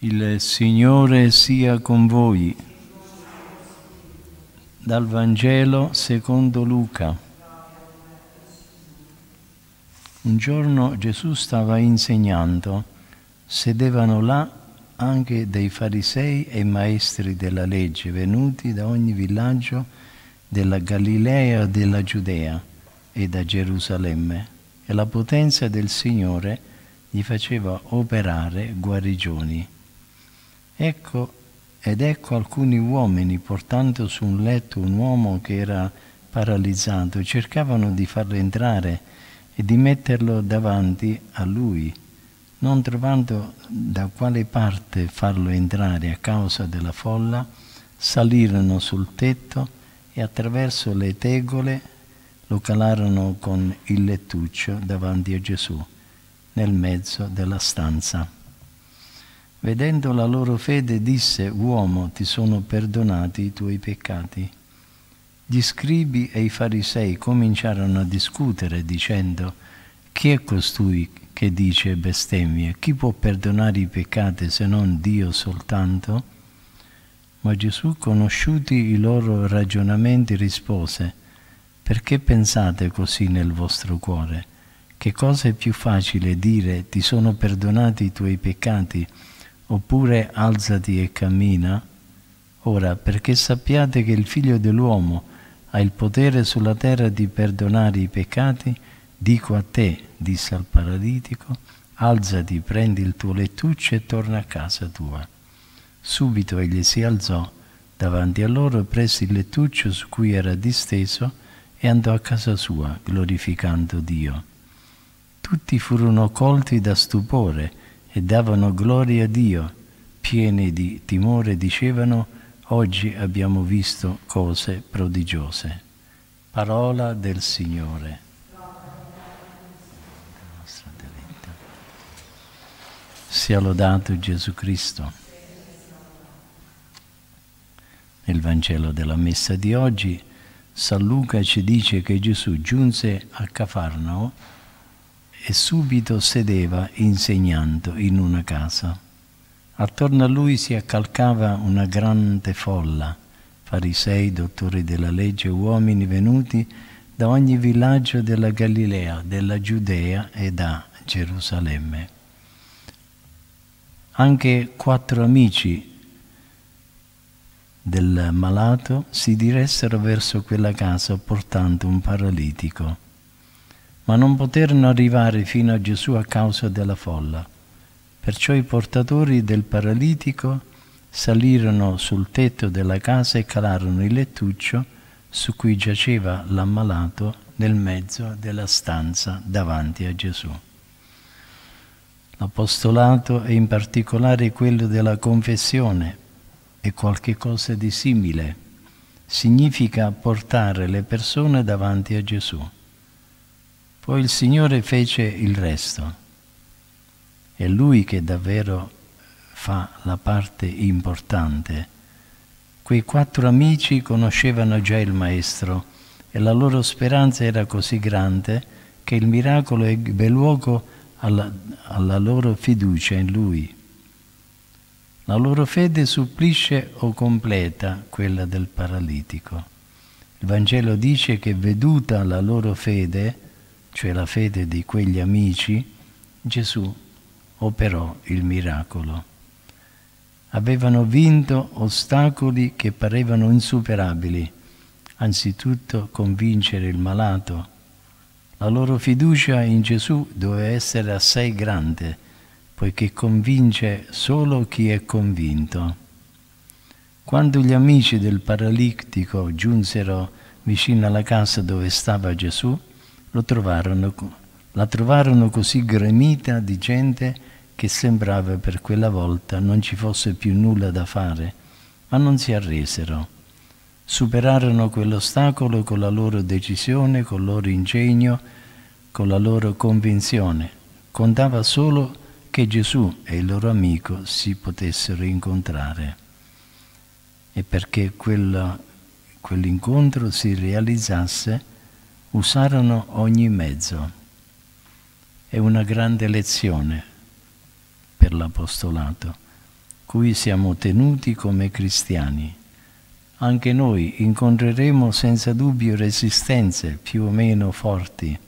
Il Signore sia con voi. Dal Vangelo secondo Luca. Un giorno Gesù stava insegnando, sedevano là anche dei farisei e maestri della legge venuti da ogni villaggio della Galilea e della Giudea e da Gerusalemme e la potenza del Signore gli faceva operare guarigioni Ecco, ed ecco alcuni uomini portando su un letto un uomo che era paralizzato cercavano di farlo entrare e di metterlo davanti a lui, non trovando da quale parte farlo entrare a causa della folla, salirono sul tetto e attraverso le tegole lo calarono con il lettuccio davanti a Gesù, nel mezzo della stanza. Vedendo la loro fede disse, uomo, ti sono perdonati i tuoi peccati. Gli scribi e i farisei cominciarono a discutere dicendo, chi è costui che dice bestemmie? Chi può perdonare i peccati se non Dio soltanto? Ma Gesù, conosciuti i loro ragionamenti, rispose, perché pensate così nel vostro cuore? Che cosa è più facile dire ti sono perdonati i tuoi peccati? oppure alzati e cammina? Ora, perché sappiate che il figlio dell'uomo ha il potere sulla terra di perdonare i peccati, dico a te, disse al paralitico, alzati, prendi il tuo lettuccio e torna a casa tua. Subito egli si alzò davanti a loro, prese il lettuccio su cui era disteso e andò a casa sua, glorificando Dio. Tutti furono colti da stupore, e davano gloria a Dio, pieni di timore dicevano, oggi abbiamo visto cose prodigiose. Parola del Signore. Sia lodato Gesù Cristo. Nel Vangelo della messa di oggi, San Luca ci dice che Gesù giunse a Cafarnao e subito sedeva insegnando in una casa. Attorno a lui si accalcava una grande folla, farisei, dottori della legge, uomini venuti da ogni villaggio della Galilea, della Giudea e da Gerusalemme. Anche quattro amici del malato si diressero verso quella casa portando un paralitico ma non poterono arrivare fino a Gesù a causa della folla. Perciò i portatori del paralitico salirono sul tetto della casa e calarono il lettuccio su cui giaceva l'ammalato nel mezzo della stanza davanti a Gesù. L'apostolato e in particolare quello della confessione è qualche cosa di simile, significa portare le persone davanti a Gesù. Poi il Signore fece il resto. È Lui che davvero fa la parte importante. Quei quattro amici conoscevano già il Maestro e la loro speranza era così grande che il miracolo ebbe luogo alla, alla loro fiducia in Lui. La loro fede supplisce o completa quella del paralitico. Il Vangelo dice che veduta la loro fede, cioè la fede di quegli amici, Gesù operò il miracolo. Avevano vinto ostacoli che parevano insuperabili, anzitutto convincere il malato. La loro fiducia in Gesù doveva essere assai grande, poiché convince solo chi è convinto. Quando gli amici del paralittico giunsero vicino alla casa dove stava Gesù, trovarono, la trovarono così gremita di gente che sembrava per quella volta non ci fosse più nulla da fare, ma non si arresero. Superarono quell'ostacolo con la loro decisione, col loro ingegno, con la loro convinzione. Contava solo che Gesù e il loro amico si potessero incontrare e perché quell'incontro si realizzasse usarono ogni mezzo. È una grande lezione per l'Apostolato, cui siamo tenuti come cristiani. Anche noi incontreremo senza dubbio resistenze più o meno forti.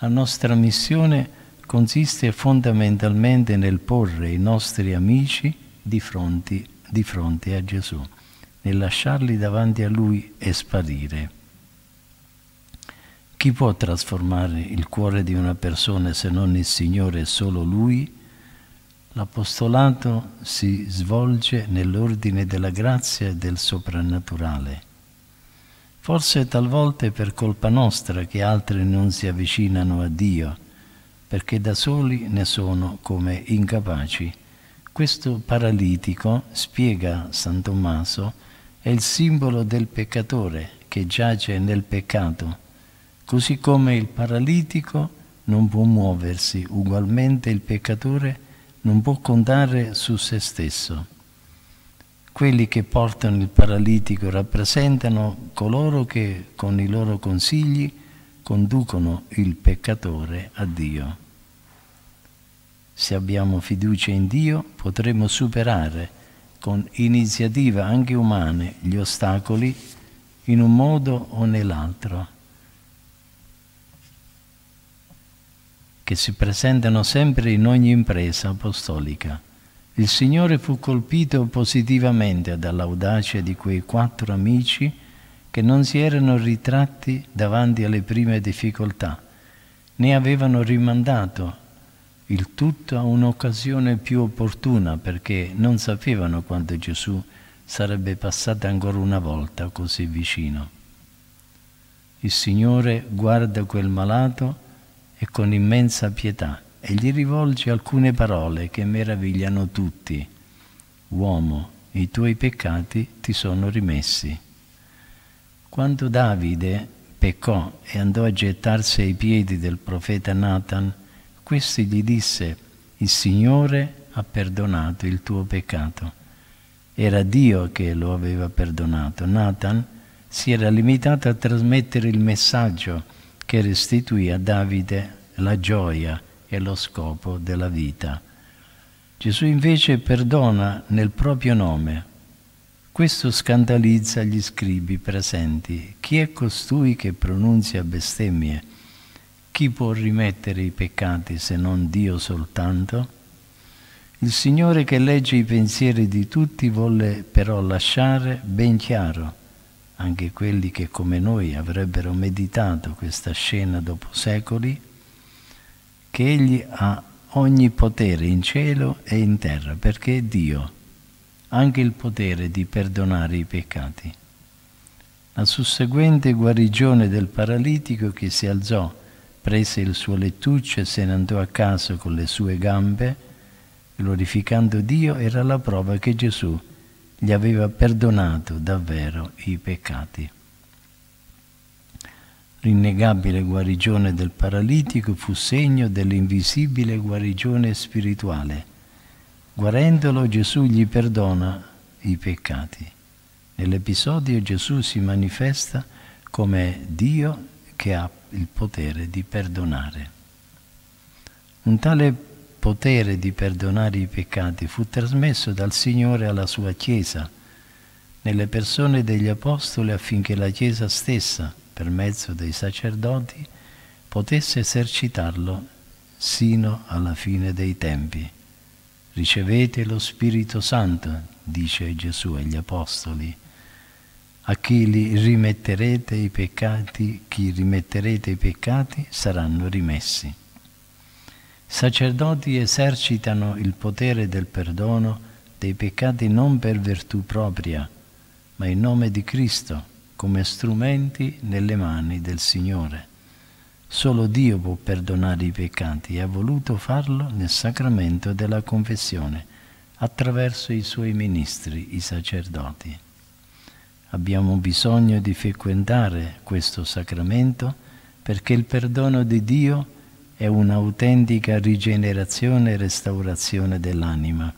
La nostra missione consiste fondamentalmente nel porre i nostri amici di fronte, di fronte a Gesù, nel lasciarli davanti a Lui e sparire. Chi può trasformare il cuore di una persona se non il Signore e solo Lui? L'apostolato si svolge nell'ordine della grazia e del soprannaturale. Forse talvolta è per colpa nostra che altri non si avvicinano a Dio, perché da soli ne sono come incapaci. Questo paralitico, spiega San Tommaso, è il simbolo del peccatore che giace nel peccato Così come il paralitico non può muoversi, ugualmente il peccatore non può contare su se stesso. Quelli che portano il paralitico rappresentano coloro che con i loro consigli conducono il peccatore a Dio. Se abbiamo fiducia in Dio potremo superare con iniziativa anche umane gli ostacoli in un modo o nell'altro. che si presentano sempre in ogni impresa apostolica. Il Signore fu colpito positivamente dall'audacia di quei quattro amici che non si erano ritratti davanti alle prime difficoltà, né avevano rimandato il tutto a un'occasione più opportuna perché non sapevano quando Gesù sarebbe passato ancora una volta così vicino. Il Signore guarda quel malato e con immensa pietà e gli rivolge alcune parole che meravigliano tutti. Uomo, i tuoi peccati ti sono rimessi. Quando Davide peccò e andò a gettarsi ai piedi del profeta Nathan, questi gli disse, il Signore ha perdonato il tuo peccato. Era Dio che lo aveva perdonato. Nathan si era limitato a trasmettere il messaggio che restituì a Davide la gioia e lo scopo della vita. Gesù invece perdona nel proprio nome. Questo scandalizza gli scribi presenti. Chi è costui che pronunzia bestemmie? Chi può rimettere i peccati se non Dio soltanto? Il Signore che legge i pensieri di tutti volle però lasciare ben chiaro anche quelli che come noi avrebbero meditato questa scena dopo secoli, che egli ha ogni potere in cielo e in terra, perché è Dio, anche il potere di perdonare i peccati. La susseguente guarigione del paralitico che si alzò, prese il suo lettuccio e se ne andò a casa con le sue gambe, glorificando Dio, era la prova che Gesù gli aveva perdonato davvero i peccati. L'innegabile guarigione del paralitico fu segno dell'invisibile guarigione spirituale. Guarendolo Gesù gli perdona i peccati. Nell'episodio Gesù si manifesta come Dio che ha il potere di perdonare. Un tale potere di perdonare i peccati fu trasmesso dal Signore alla sua Chiesa, nelle persone degli Apostoli affinché la Chiesa stessa, per mezzo dei sacerdoti, potesse esercitarlo sino alla fine dei tempi. Ricevete lo Spirito Santo, dice Gesù agli Apostoli, a chi li rimetterete i peccati, chi rimetterete i peccati saranno rimessi. Sacerdoti esercitano il potere del perdono dei peccati non per virtù propria, ma in nome di Cristo, come strumenti nelle mani del Signore. Solo Dio può perdonare i peccati e ha voluto farlo nel sacramento della confessione, attraverso i suoi ministri, i sacerdoti. Abbiamo bisogno di frequentare questo sacramento perché il perdono di Dio è è un'autentica rigenerazione e restaurazione dell'anima.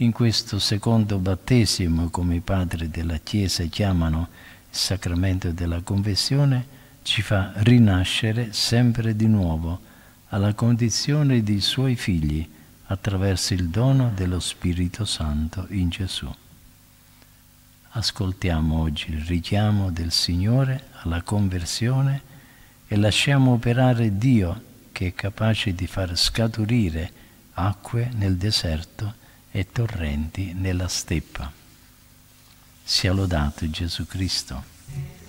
In questo secondo battesimo, come i padri della Chiesa chiamano il sacramento della confessione, ci fa rinascere sempre di nuovo alla condizione di suoi figli attraverso il dono dello Spirito Santo in Gesù. Ascoltiamo oggi il richiamo del Signore alla conversione e lasciamo operare Dio che è capace di far scaturire acque nel deserto e torrenti nella steppa. Sia lodato Gesù Cristo.